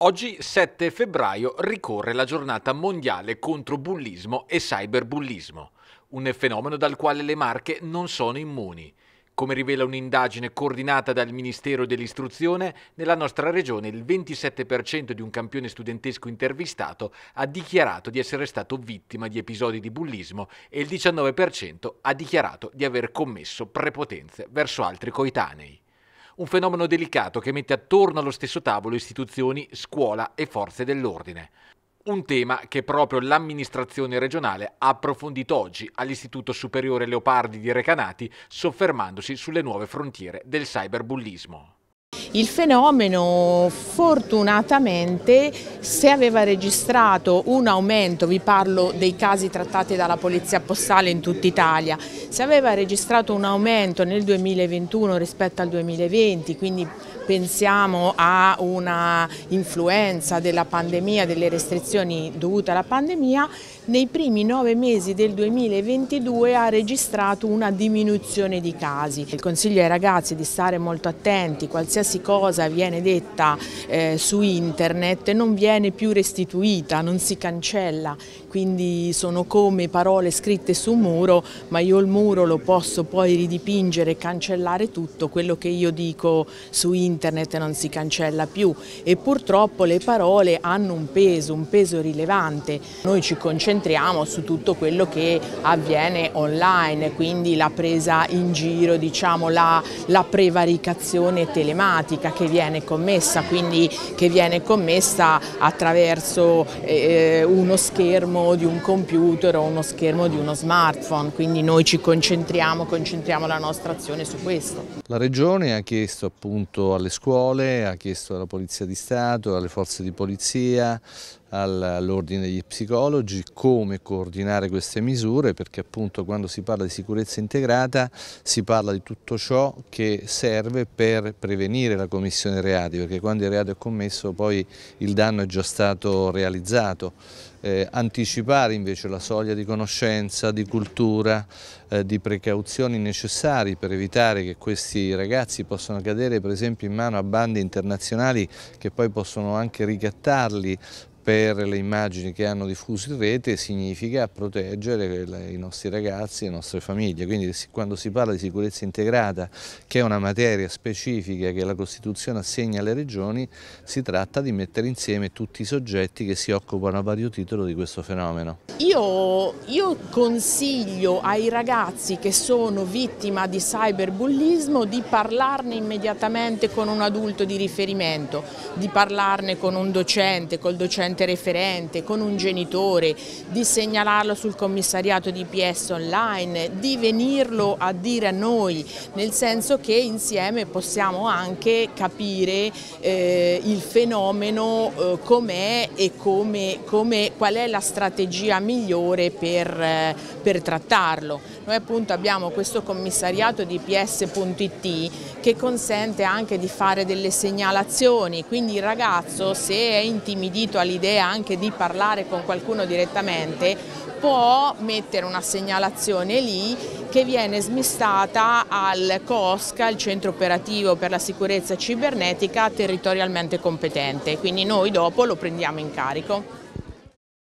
Oggi 7 febbraio ricorre la giornata mondiale contro bullismo e cyberbullismo, un fenomeno dal quale le marche non sono immuni. Come rivela un'indagine coordinata dal Ministero dell'Istruzione, nella nostra regione il 27% di un campione studentesco intervistato ha dichiarato di essere stato vittima di episodi di bullismo e il 19% ha dichiarato di aver commesso prepotenze verso altri coetanei un fenomeno delicato che mette attorno allo stesso tavolo istituzioni, scuola e forze dell'ordine. Un tema che proprio l'amministrazione regionale ha approfondito oggi all'Istituto Superiore Leopardi di Recanati, soffermandosi sulle nuove frontiere del cyberbullismo. Il fenomeno fortunatamente se aveva registrato un aumento, vi parlo dei casi trattati dalla Polizia Postale in tutta Italia, se aveva registrato un aumento nel 2021 rispetto al 2020, quindi pensiamo a una influenza della pandemia, delle restrizioni dovute alla pandemia, nei primi nove mesi del 2022 ha registrato una diminuzione di casi. Il consiglio ai ragazzi di stare molto attenti, qualsiasi cosa viene detta eh, su internet non viene più restituita, non si cancella, quindi sono come parole scritte su un muro, ma io il muro lo posso poi ridipingere e cancellare tutto, quello che io dico su internet non si cancella più e purtroppo le parole hanno un peso, un peso rilevante. Noi ci concentriamo su tutto quello che avviene online, quindi la presa in giro, diciamo, la, la prevaricazione telematica pratica che viene commessa, quindi che viene commessa attraverso eh, uno schermo di un computer o uno schermo di uno smartphone, quindi noi ci concentriamo, concentriamo la nostra azione su questo. La Regione ha chiesto appunto alle scuole, ha chiesto alla Polizia di Stato, alle forze di polizia, all'ordine degli psicologi, come coordinare queste misure perché appunto quando si parla di sicurezza integrata si parla di tutto ciò che serve per prevenire la commissione reati perché quando il reato è commesso poi il danno è già stato realizzato. Eh, anticipare invece la soglia di conoscenza, di cultura, eh, di precauzioni necessarie per evitare che questi ragazzi possano cadere per esempio in mano a bande internazionali che poi possono anche ricattarli per le immagini che hanno diffuso in rete significa proteggere i nostri ragazzi e le nostre famiglie. Quindi quando si parla di sicurezza integrata, che è una materia specifica che la Costituzione assegna alle regioni, si tratta di mettere insieme tutti i soggetti che si occupano a vario titolo di questo fenomeno. Io, io consiglio ai ragazzi che sono vittima di cyberbullismo di parlarne immediatamente con un adulto di riferimento, di parlarne con un docente, col docente ente referente, con un genitore, di segnalarlo sul commissariato di PS online, di venirlo a dire a noi, nel senso che insieme possiamo anche capire eh, il fenomeno eh, com'è e come, come, qual è la strategia migliore per, eh, per trattarlo. Noi appunto abbiamo questo commissariato di ps.it che consente anche di fare delle segnalazioni, quindi il ragazzo se è intimidito all'idea l'idea anche di parlare con qualcuno direttamente, può mettere una segnalazione lì che viene smistata al COSCA, il Centro Operativo per la Sicurezza Cibernetica, territorialmente competente. Quindi noi dopo lo prendiamo in carico.